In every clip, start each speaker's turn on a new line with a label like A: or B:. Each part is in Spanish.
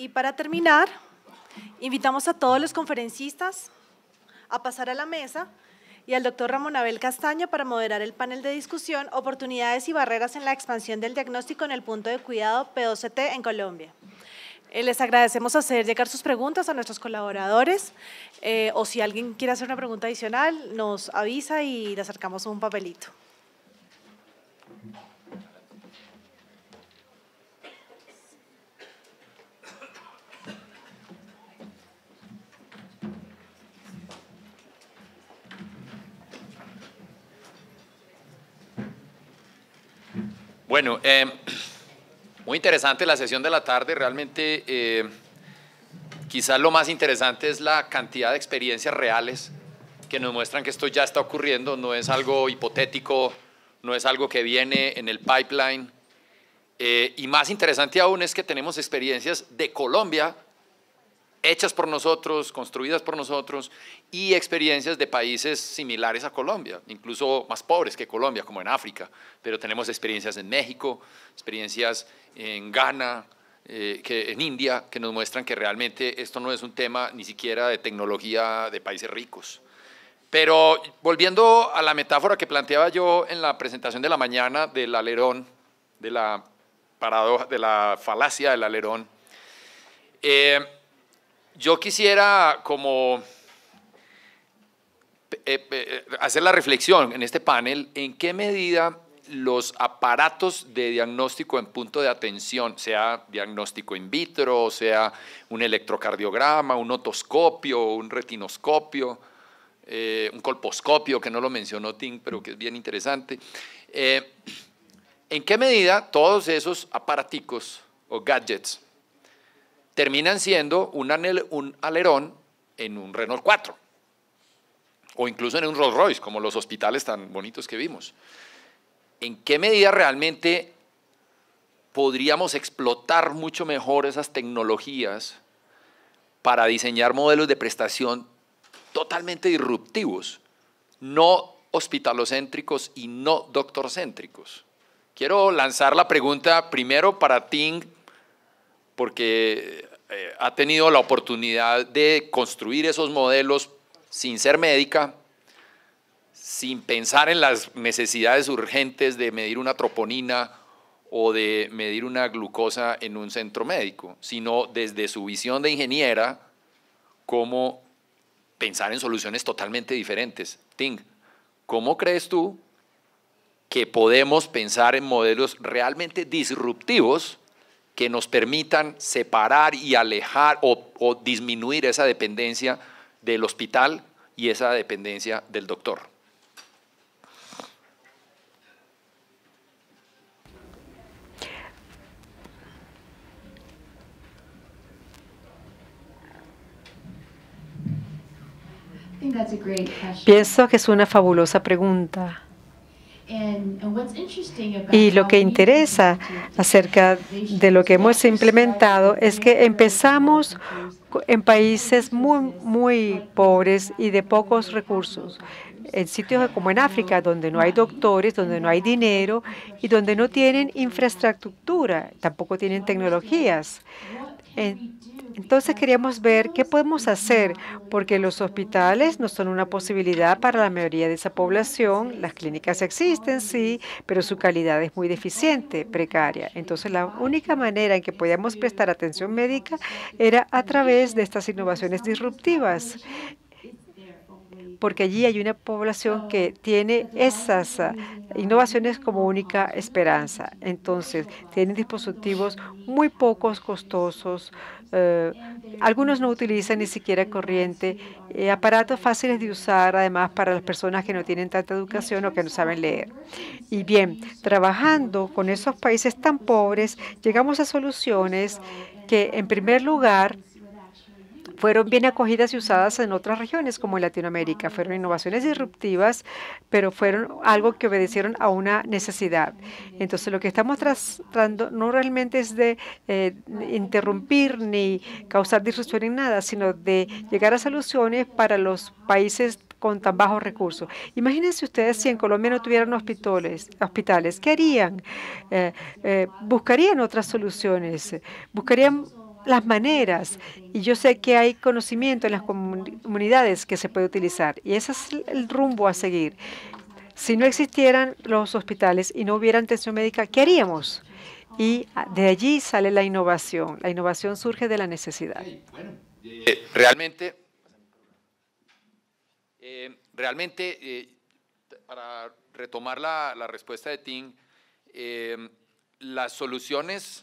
A: Y para terminar, invitamos a todos los conferencistas a pasar a la mesa y al doctor Ramón Abel Castaño para moderar el panel de discusión Oportunidades y barreras en la expansión del diagnóstico en el punto de cuidado p 2 en Colombia. Eh, les agradecemos hacer llegar sus preguntas a nuestros colaboradores eh, o si alguien quiere hacer una pregunta adicional, nos avisa y le acercamos un papelito.
B: Bueno, em, muy interesante la sesión de la tarde. Realmente, eh, quizás lo más interesante es la cantidad de experiencias reales que nos muestran que esto ya está ocurriendo. No es algo hipotético, no es algo que viene en el pipeline. Eh, y más interesante aún es que tenemos experiencias de Colombia hechas por nosotros, construidas por nosotros, y experiencias de países similares a Colombia, incluso más pobres que Colombia, como en África, pero tenemos experiencias en México, experiencias en Ghana, eh, que, en India, que nos muestran que realmente esto no es un tema ni siquiera de tecnología de países ricos. Pero volviendo a la metáfora que planteaba yo en la presentación de la mañana del alerón, de la de la falacia del alerón, eh, yo quisiera como eh, eh, eh, hacer la reflexión en este panel, ¿en qué medida los aparatos de diagnóstico en punto de atención, sea diagnóstico in vitro, sea un electrocardiograma, un otoscopio, un retinoscopio, un colposcopio, que no lo mencionó Tim, pero que es bien interesante. ¿En qué medida todos esos aparaticos o gadgets terminan siendo un, un alerón en un Renault 4 o incluso en un Rolls Royce, como los hospitales tan bonitos que vimos. ¿En qué medida realmente podríamos explotar mucho mejor esas tecnologías para diseñar modelos de prestación totalmente disruptivos, no hospitalocéntricos y no doctorcéntricos? Quiero lanzar la pregunta primero para Ting, porque eh, ha tenido la oportunidad de construir esos modelos sin ser médica, sin pensar en las necesidades urgentes de medir una troponina o de medir una glucosa en un centro médico, sino desde su visión de ingeniera, cómo pensar en soluciones totalmente diferentes. Ting, ¿cómo crees tú que podemos pensar en modelos realmente disruptivos que nos permitan separar y alejar o, disminuir esa dependencia del hospital y esa dependencia del doctor.
C: Pienso que es una fabulosa pregunta. Y lo que interesa acerca de lo que hemos implementado es que empezamos en países muy, muy pobres y de pocos recursos en sitios como en África, donde no hay doctores, donde no hay dinero y donde no tienen infraestructura, tampoco tienen tecnologías. Entonces queríamos ver qué podemos hacer, porque los hospitales no son una posibilidad para la mayoría de esa población. Las clínicas existen, sí, pero su calidad es muy deficiente, precaria. Entonces la única manera en que podíamos prestar atención médica era a través de estas innovaciones disruptivas porque allí hay una población que oh, tiene esas innovaciones como única esperanza. Entonces, tienen dispositivos muy pocos costosos, eh, algunos no utilizan ni siquiera corriente, eh, aparatos fáciles de usar además para las personas que no tienen tanta educación o que no saben leer. Y bien, trabajando con esos países tan pobres, llegamos a soluciones que en primer lugar fueron bien acogidas y usadas en otras regiones como en Latinoamérica. Fueron innovaciones disruptivas, pero fueron algo que obedecieron a una necesidad. Entonces lo que estamos tratando no realmente es de eh, interrumpir ni causar disrupción en nada, sino de llegar a soluciones para los países con tan bajos recursos. Imagínense ustedes si en Colombia no tuvieran hospitales, hospitales ¿qué harían? Eh, eh, buscarían otras soluciones, buscarían las maneras. Y yo sé que hay conocimiento en las comunidades que se puede utilizar. Y ese es el rumbo a seguir. Si no existieran los hospitales y no hubiera atención médica, ¿qué haríamos? Y ah, de allí sale la innovación. La innovación surge de la necesidad.
B: Eh, realmente, eh, realmente eh, para retomar la, la, respuesta de Tim, las soluciones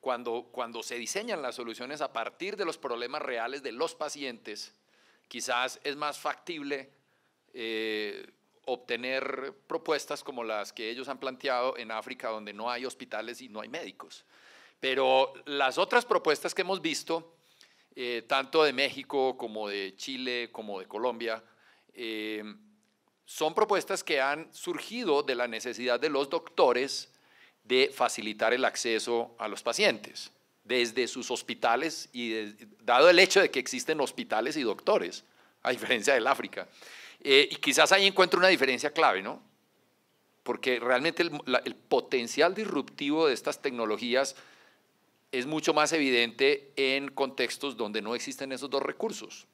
B: cuando, cuando se diseñan las soluciones a partir de los problemas reales de los pacientes, quizás es más factible eh, obtener propuestas como las que ellos han planteado en África, donde no hay hospitales y no hay médicos. Pero las otras propuestas que hemos visto, eh, tanto de México como de Chile, como de Colombia, eh, son propuestas que han surgido de la necesidad de los doctores de facilitar el acceso a los pacientes desde sus hospitales y dado el hecho de que existen hospitales y doctores, a diferencia del África. Eh, y quizás ahí encuentro una diferencia clave, ¿no? Porque realmente el, el potencial disruptivo de estas tecnologías es mucho más evidente en contextos donde no existen esos dos recursos.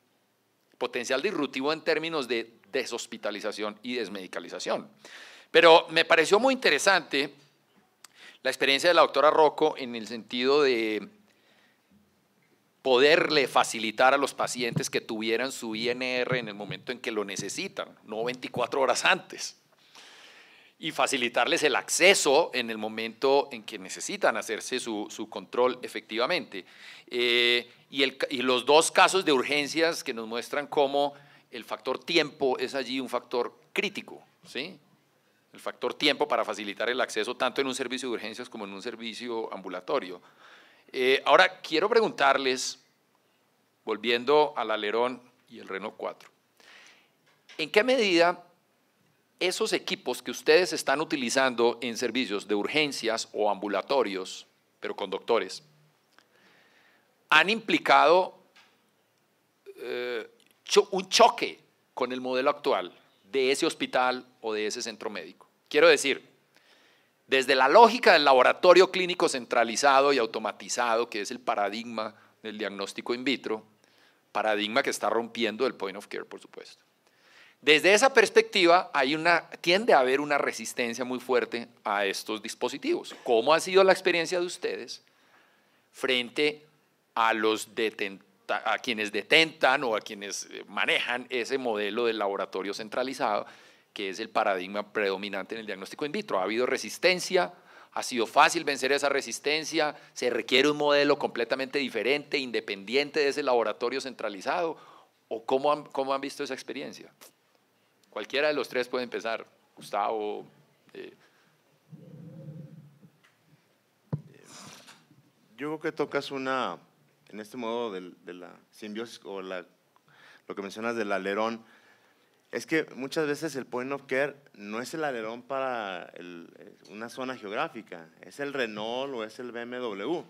B: Potencial disruptivo en términos de deshospitalización y desmedicalización. Pero me pareció muy interesante la experiencia de la doctora Rocco en el sentido de poderle facilitar a los pacientes que tuvieran su INR en el momento en que lo necesitan, no 24 horas antes, y facilitarles el acceso en el momento en que necesitan hacerse su, control efectivamente. Eh, y, y los dos casos de urgencias que nos muestran cómo el factor tiempo es allí un factor crítico. ¿sí? el factor tiempo para facilitar el acceso tanto en un servicio de urgencias como en un servicio ambulatorio. Eh, ahora, quiero preguntarles, volviendo al alerón y el Reno 4, ¿en qué medida esos equipos que ustedes están utilizando en servicios de urgencias o ambulatorios, pero con doctores, han implicado eh, un choque con el modelo actual de ese hospital o de ese centro médico? Quiero decir, desde la lógica del laboratorio clínico centralizado y automatizado, que es el paradigma del diagnóstico in vitro, paradigma que está rompiendo el point of care, por supuesto. Desde esa perspectiva, hay una, tiende a haber una resistencia muy fuerte a estos dispositivos. ¿Cómo ha sido la experiencia de ustedes frente a, los a quienes detentan o a quienes eh, manejan ese modelo del laboratorio centralizado que es el paradigma predominante en el diagnóstico in vitro. Ha habido resistencia, ha sido fácil vencer esa resistencia, se requiere un modelo completamente diferente, independiente de ese laboratorio centralizado, o cómo han, han visto esa experiencia. Cualquiera de los tres puede empezar, Gustavo. Eh. Yo creo que tocas una,
D: en este modo de, la simbiosis o lo que mencionas del alerón, es que muchas veces el point of care no es el alerón para eh, una zona geográfica, es el Renault o es el BMW.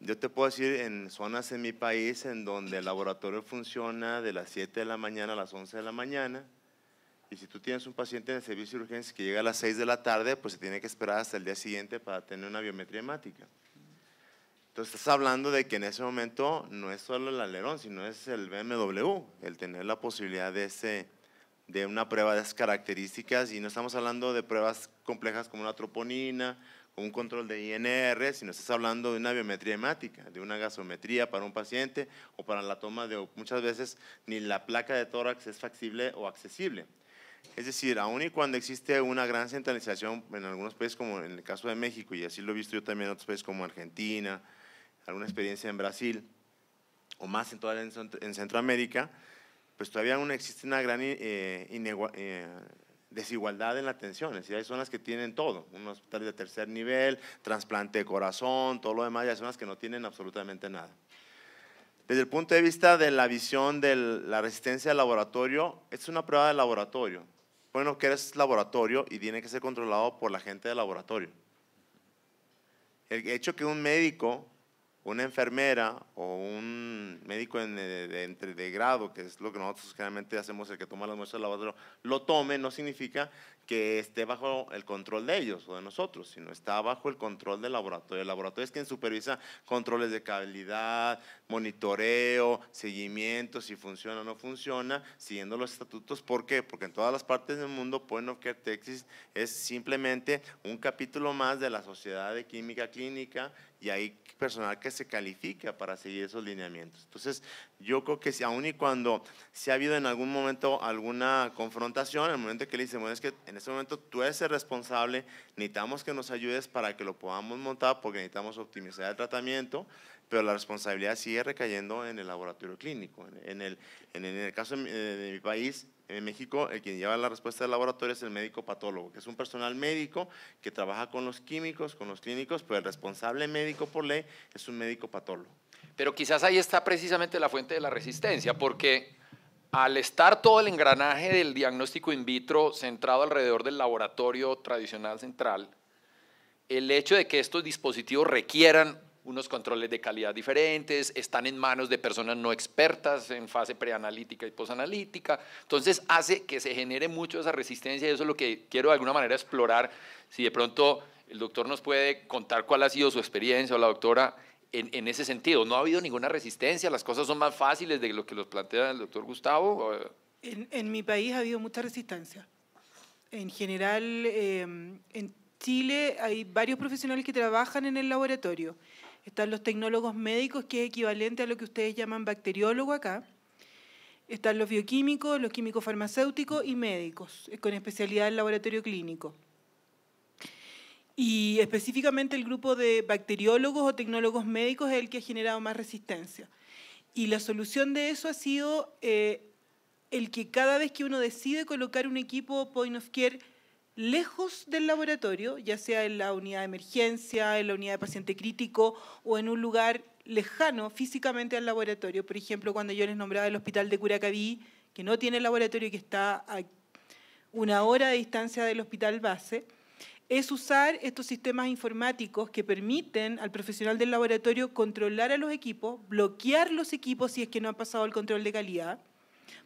D: Yo te puedo decir en zonas en mi país en donde el laboratorio funciona de las 7 de la mañana a las 11 de la mañana, y si tú tienes un paciente en el servicio de urgencia que llega a las 6 de la tarde, pues se tiene que esperar hasta el día siguiente para tener una biometría hemática. Entonces estás hablando de que en ese momento no es solo el alerón, sino es el BMW, el tener la posibilidad de ese de una prueba de las características y no estamos hablando de pruebas complejas como una troponina, como un control de INR, sino estamos hablando de una biometría hemática, de una gasometría para un paciente o para la toma de muchas veces ni la placa de tórax es flexible o accesible. Es decir, aun y cuando existe una gran centralización en algunos países como en el caso de México, y así lo he visto yo también en otros países como Argentina, alguna experiencia en Brasil, o más en toda en Centroamérica, pues todavía aún existe una gran eh, eh, desigualdad en la atención. Es decir, hay zonas que tienen todo, un hospital de tercer nivel, trasplante de corazón, todo lo demás, y hay zonas que no tienen absolutamente nada. Desde el punto de vista de la visión de la resistencia al laboratorio, es una prueba de laboratorio. Bueno, que es laboratorio y tiene que ser controlado por la gente del laboratorio. El hecho que un médico una enfermera o un médico eh, de, de, grado, que es lo que nosotros generalmente hacemos, el que toma las muestras del laboratorio, lo tome, no significa que esté bajo el control de ellos o de nosotros, sino está bajo el control del laboratorio. El laboratorio es quien supervisa controles de calidad, monitoreo, seguimiento, si funciona o no funciona, siguiendo los estatutos. ¿Por qué? Porque en todas las partes del mundo, Point of Care Texas es simplemente un capítulo más de la Sociedad de Química Clínica y hay personal que se califica para seguir esos lineamientos. Entonces, yo creo que si aun y cuando se ha habido en algún momento alguna confrontación, en el momento que le dicen, bueno, es que en este momento tú eres el responsable, necesitamos que nos ayudes para que lo podamos montar porque necesitamos optimizar el tratamiento, pero la responsabilidad sigue recayendo en el laboratorio clínico. En el, en caso eh, de mi, país, en México, el quien lleva la respuesta del laboratorio es el médico patólogo, que es un personal médico que trabaja
B: con los químicos, con los clínicos, pero el responsable médico por ley es un médico patólogo. Pero quizás ahí está precisamente la fuente de la resistencia, porque al estar todo el engranaje del diagnóstico in vitro centrado alrededor del laboratorio tradicional central, el hecho de que estos dispositivos requieran unos controles de calidad diferentes, están en manos de personas no expertas en fase preanalítica y posanalítica. Entonces hace que se genere mucho esa resistencia y eso es lo que quiero de alguna manera explorar. Si de pronto el doctor nos puede contar cuál ha sido su experiencia o la doctora en, en ese sentido. No ha habido ninguna resistencia, las cosas son más fáciles de lo que los plantea el doctor Gustavo.
A: En, en mi país ha habido mucha resistencia. En general, eh, en Chile hay varios profesionales que trabajan en el laboratorio están los tecnólogos médicos, que es equivalente a lo que ustedes llaman bacteriólogo acá, están los bioquímicos, los químicos farmacéuticos y médicos, eh, con especialidad en laboratorio clínico. Y específicamente el grupo de bacteriólogos o tecnólogos médicos es el que ha generado más resistencia. Y la solución de eso ha sido eh, el que cada vez que uno decide colocar un equipo point of care lejos del laboratorio, ya sea en la unidad de emergencia, en la unidad de paciente crítico o en un lugar lejano físicamente al laboratorio. Por ejemplo, cuando yo les nombraba el hospital de Curacaví, que no tiene laboratorio y que está a una hora de distancia del hospital base, es usar estos sistemas informáticos que permiten al profesional del laboratorio controlar a los equipos, bloquear los equipos si es que no ha pasado el control de calidad,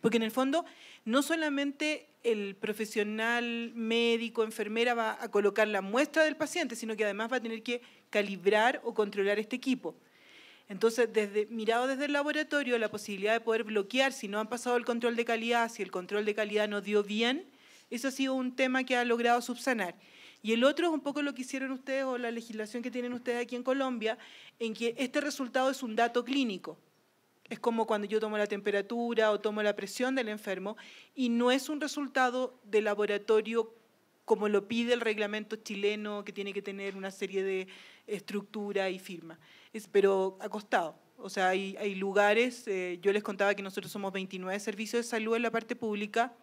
A: porque en el fondo no solamente el profesional médico, enfermera va a colocar la muestra del paciente, sino que además va a tener que calibrar o controlar este equipo. Entonces, desde, mirado desde el laboratorio, la posibilidad de poder bloquear si no han pasado el control de calidad, si el control de calidad no dio bien, eso ha sido un tema que ha logrado subsanar. Y el otro es un poco lo que hicieron ustedes o la legislación que tienen ustedes aquí en Colombia, en que este resultado es un dato clínico. Es como cuando yo tomo la temperatura o tomo la presión del enfermo y no es un resultado de laboratorio como lo pide el reglamento chileno que tiene que tener una serie de estructura y firma, es, pero acostado. O sea, hay, lugares, eh, yo les contaba que nosotros somos 29 servicios de salud en la parte pública,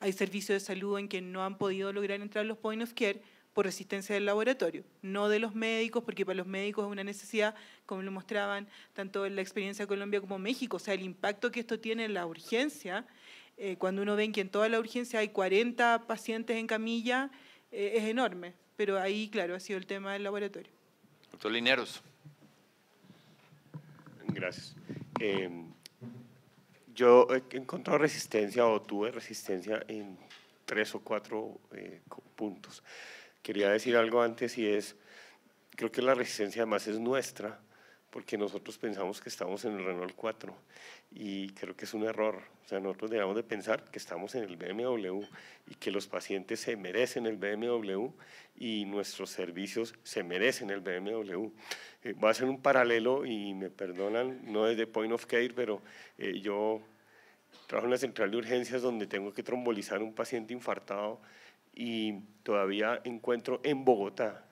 A: hay servicios de salud en que no han podido lograr entrar los point of care por resistencia del laboratorio, no de los médicos, porque para los médicos es una necesidad, como lo mostraban tanto en la experiencia de Colombia como México, o sea, el impacto que esto tiene en la urgencia, eh, cuando uno ve que en toda la urgencia hay 40 pacientes en camilla, eh, es enorme, pero ahí, claro, ha sido el tema del laboratorio.
B: Doctor Lineros.
E: Gracias. Em, yo he encontrado resistencia o tuve resistencia en tres o cuatro eh, puntos quería decir algo antes y es, creo que la resistencia además es nuestra, porque nosotros pensamos que estamos en el Renault 4 y creo que es un error. O sea, nosotros debemos de pensar que estamos en el BMW y que los pacientes se merecen el BMW y nuestros servicios se merecen el BMW. Eh, voy a hacer un paralelo y me perdonan, no desde Point of Care, pero eh, yo trabajo en la central de urgencias donde tengo que trombolizar un paciente infartado y todavía encuentro en Bogotá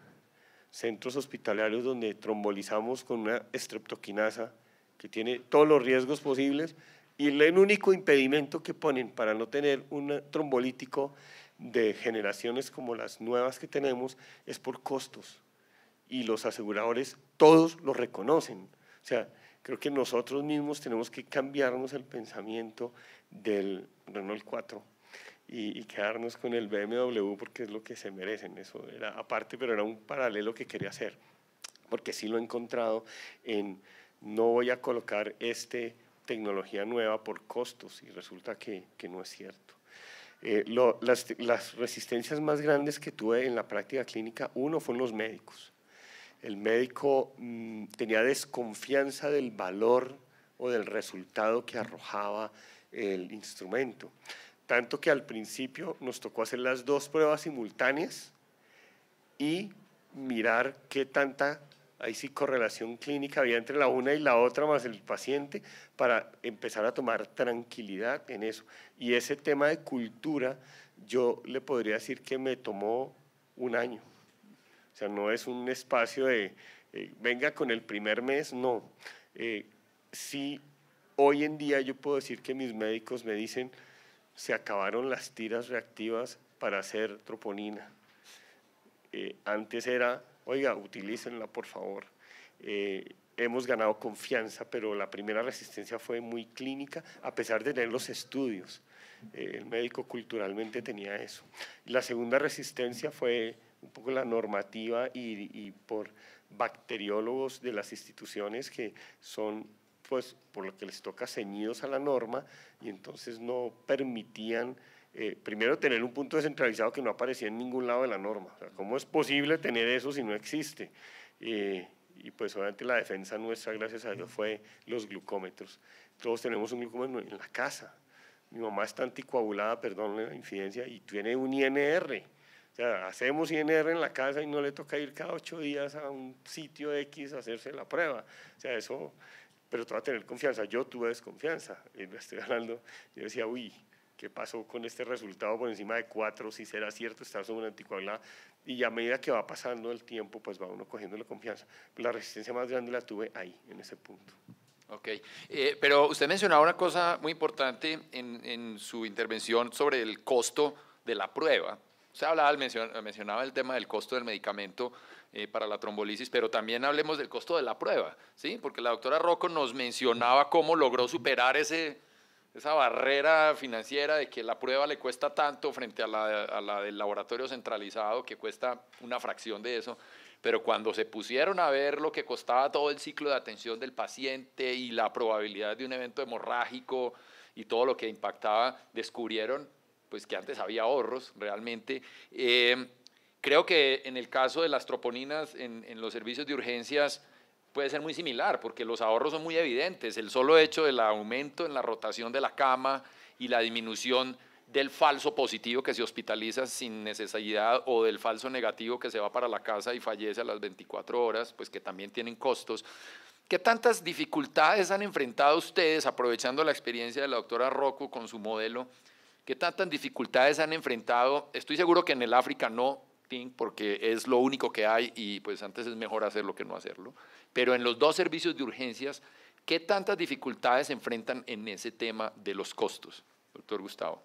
E: centros hospitalarios donde trombolizamos con una estreptoquinasa que tiene todos los riesgos posibles y el único impedimento que ponen para no tener un trombolítico de generaciones como las nuevas que tenemos es por costos y los aseguradores todos lo reconocen. O sea, creo que nosotros mismos tenemos que cambiarnos el pensamiento del Renault 4 y, quedarnos con el BMW porque es lo que se merecen. Eso era aparte, pero era un paralelo que quería hacer, porque sí lo he encontrado en no voy a colocar este tecnología nueva por costos y resulta que, que no es cierto. Eh, las, resistencias más grandes que tuve en la práctica clínica, uno fueron los médicos. El médico mm, tenía desconfianza del valor o del resultado que arrojaba el instrumento tanto que al principio nos tocó hacer las dos pruebas simultáneas y mirar qué tanta ahí sí correlación clínica había entre la una y la otra más el paciente para empezar a tomar tranquilidad en eso. Y ese tema de cultura, yo le podría decir que me tomó un año. O sea, no es un espacio de eh, venga con el primer mes, no. Eh, sí, hoy en día yo puedo decir que mis médicos me dicen, se acabaron las tiras reactivas para hacer troponina. Eh, antes era, oiga, utilícenla por favor. Eh, hemos ganado confianza, pero la primera resistencia fue muy clínica, a pesar de tener los estudios. Eh, el médico culturalmente tenía eso. La segunda resistencia fue un poco la normativa y por bacteriólogos de las instituciones que son pues por lo que les toca ceñidos a la norma y entonces no permitían eh, primero tener un punto descentralizado que no aparecía en ningún lado de la norma. O sea, ¿Cómo es posible tener eso si no existe? Eh, y pues obviamente la defensa nuestra, gracias a Dios, fue los glucómetros. Todos tenemos un glucómetro en la casa. Mi mamá está anticoagulada, perdón la incidencia, y tiene un INR. O sea, hacemos INR en la casa y no le toca ir cada ocho días a un sitio X a hacerse la prueba. O sea, eso pero te va a tener confianza. Yo tuve desconfianza y me estoy hablando. Yo decía, uy, ¿qué pasó con este resultado por encima de cuatro? Si será cierto, estar sobre una anticoagulada. Y a medida que va pasando el tiempo, pues va uno cogiendo la confianza. La resistencia más grande la tuve ahí, en ese punto.
B: Ok, eh, pero usted mencionaba una cosa muy importante en, en, su intervención sobre el costo de la prueba. Usted hablaba, mencionaba el tema del costo del medicamento eh, para la trombolisis, pero también hablemos del costo de la prueba, ¿sí? Porque la doctora Rocco nos mencionaba cómo logró superar ese, esa barrera financiera de que la prueba le cuesta tanto frente a la, a la del laboratorio centralizado, que cuesta una fracción de eso. Pero cuando se pusieron a ver lo que costaba todo el ciclo de atención del paciente y la probabilidad de un evento hemorrágico y todo lo que impactaba, descubrieron pues que antes había ahorros realmente. Eh, Creo que en el caso de las troponinas en, los servicios de urgencias puede ser muy similar, porque los ahorros son muy evidentes. El solo hecho del aumento en la rotación de la cama y la disminución del falso positivo que se hospitaliza sin necesidad o del falso negativo que se va para la casa y fallece a las 24 horas, pues que también tienen costos. ¿Qué tantas dificultades han enfrentado ustedes, aprovechando la experiencia de la doctora Rocco con su modelo? ¿Qué tantas dificultades han enfrentado? Estoy seguro que en el África no, porque es lo único que hay y pues antes es mejor hacerlo que no hacerlo. Pero en los dos servicios de urgencias, ¿qué tantas dificultades se enfrentan en ese tema de los costos, doctor Gustavo?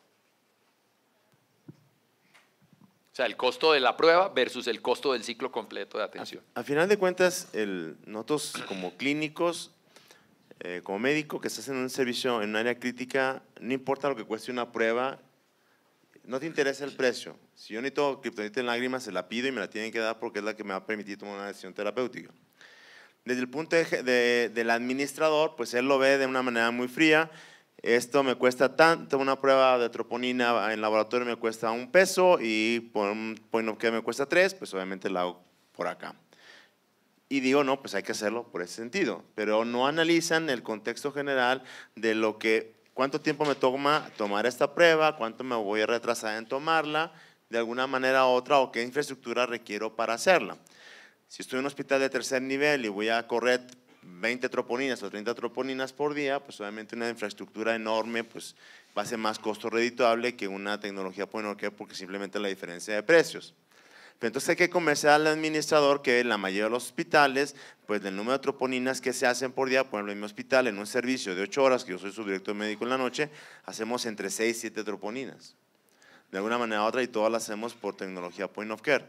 B: O sea, el costo de la prueba versus el costo del ciclo completo de atención.
D: A, final de cuentas, nosotros como clínicos, eh, como médico que estás en un servicio en un área crítica, no importa lo que cueste una prueba, no te interesa el precio. Si yo necesito criptonita en lágrimas, se la pido y me la tienen que dar porque es la que me va a permitir tomar una decisión terapéutica. Desde el punto de, del administrador, pues él lo ve de una manera muy fría. Esto me cuesta tanto, una prueba de troponina en laboratorio me cuesta un peso y por un point of care me cuesta tres, pues obviamente la hago por acá. Y digo, no, pues hay que hacerlo por ese sentido, pero no analizan el contexto general de lo que, cuánto tiempo me toma tomar esta prueba, cuánto me voy a retrasar en tomarla, de alguna manera u otra o qué infraestructura requiero para hacerla. Si estoy en un hospital de tercer nivel y voy a correr 20 troponinas o 30 troponinas por día, pues obviamente una infraestructura enorme pues va a ser más costo redituable que una tecnología por que porque simplemente la diferencia de precios. entonces hay que convencer al administrador que la mayoría de los hospitales, pues del número de troponinas que se hacen por día, por ejemplo, en mi hospital, en un servicio de 8 horas, que yo soy subdirector médico en la noche, hacemos entre 6 y 7 troponinas de alguna manera u otra y todas las hacemos por tecnología point of care.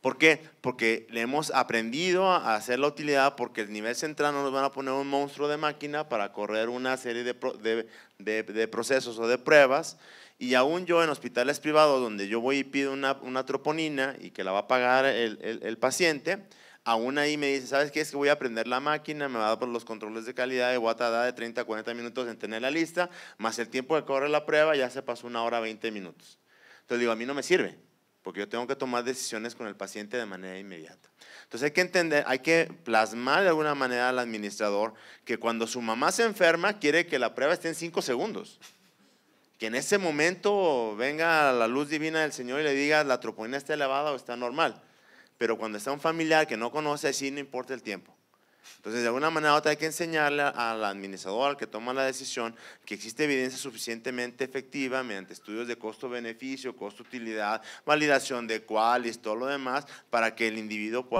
D: ¿Por qué? Porque le hemos aprendido a hacer la utilidad porque el nivel central no nos van a poner un monstruo de máquina para correr una serie de, de, de, procesos o de pruebas. Y aún yo en hospitales privados donde yo voy y pido una, una troponina y que la va a pagar el, el paciente, aún ahí me dice, ¿sabes qué? Es que voy a aprender la máquina, me va a dar por los controles de calidad de voy a de 30 a 40 minutos en tener la lista, más el tiempo que corre la prueba ya se pasó una hora 20 minutos. Entonces digo, a mí no me sirve, porque yo tengo que tomar decisiones con el paciente de manera inmediata. Entonces hay que entender, hay que plasmar de alguna manera al administrador que cuando su mamá se enferma quiere que la prueba esté en 5 segundos. Que en ese momento venga la luz divina del Señor y le diga, la troponina está elevada o está normal pero cuando está un familiar que no conoce, así no importa el tiempo. Entonces, de alguna manera hay que enseñarle al administrador, al que toma la decisión, que existe evidencia suficientemente efectiva mediante estudios de costo-beneficio, costo-utilidad, validación de cuál es todo lo demás, para que el individuo pueda...